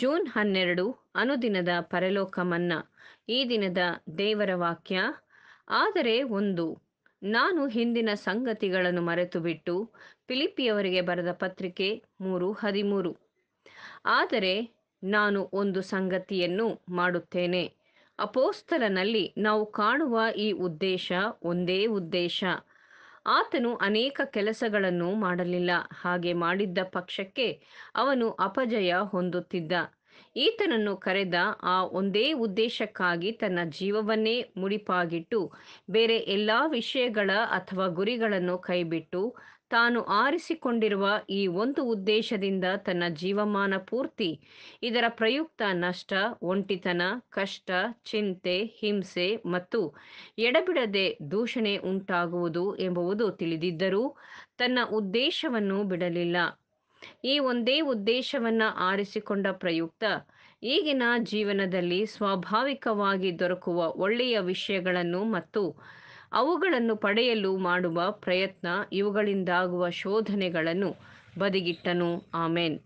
June ಹನ್ನೆರಡು ಅನುದಿನದ ಪರಲೋಕ ಮನ್ನಾ ಈ ದಿನದ ದೇವರ ವಾಕ್ಯ ಆದರೆ ಒಂದು ನಾನು ಹಿಂದಿನ ಸಂಗತಿಗಳನ್ನು ಮರೆತು ಬಿಟ್ಟು ಪಿಲಿಪಿಯವರಿಗೆ ಬರೆದ ಪತ್ರಿಕೆ ಮೂರು ಹದಿಮೂರು ಆದರೆ ನಾನು ಒಂದು ಸಂಗತಿಯನ್ನು ಮಾಡುತ್ತೇನೆ ಅಪೋಸ್ತಲನಲ್ಲಿ ನಾವು ಕಾಣುವ ಈ ಉದ್ದೇಶ ಒಂದೇ ಉದ್ದೇಶ ಆತನು ಅನೇಕ ಕೆಲಸಗಳನ್ನು ಮಾಡಲಿಲ್ಲ ಹಾಗೆ ಮಾಡಿದ್ದ ಪಕ್ಷಕ್ಕೆ ಅವನು ಅಪಜಯ ಹೊಂದುತ್ತಿದ್ದ ಈತನನ್ನು ಕರೆದ ಆ ಒಂದೇ ಉದ್ದೇಶಕ್ಕಾಗಿ ತನ್ನ ಜೀವವನ್ನೇ ಮುಡಿಪಾಗಿಟ್ಟು ಬೇರೆ ಎಲ್ಲ ವಿಷಯಗಳ ಅಥವಾ ಗುರಿಗಳನ್ನು ಕೈಬಿಟ್ಟು ತಾನು ಆರಿಸಿಕೊಂಡಿರುವ ಈ ಒಂದು ಉದ್ದೇಶದಿಂದ ತನ್ನ ಜೀವಮಾನ ಪೂರ್ತಿ ಇದರ ಪ್ರಯುಕ್ತ ನಷ್ಟ ಒಂಟಿತನ ಕಷ್ಟ ಚಿಂತೆ ಹಿಂಸೆ ಮತ್ತು ಎಡಬಿಡದೆ ದೂಷಣೆ ಉಂಟಾಗುವುದು ಎಂಬುವುದು ತಿಳಿದಿದ್ದರೂ ತನ್ನ ಉದ್ದೇಶವನ್ನು ಬಿಡಲಿಲ್ಲ ಈ ಒಂದೇ ಉದ್ದೇಶವನ್ನು ಆರಿಸಿಕೊಂಡ ಪ್ರಯುಕ್ತ ಈಗಿನ ಜೀವನದಲ್ಲಿ ಸ್ವಾಭಾವಿಕವಾಗಿ ದೊರಕುವ ಒಳ್ಳೆಯ ವಿಷಯಗಳನ್ನು ಮತ್ತು ಅವುಗಳನ್ನು ಪಡೆಯಲು ಮಾಡುವ ಪ್ರಯತ್ನ ಇವುಗಳಿಂದಾಗುವ ಶೋಧನೆಗಳನ್ನು ಬದಿಗಿಟ್ಟನು ಆಮೇನ್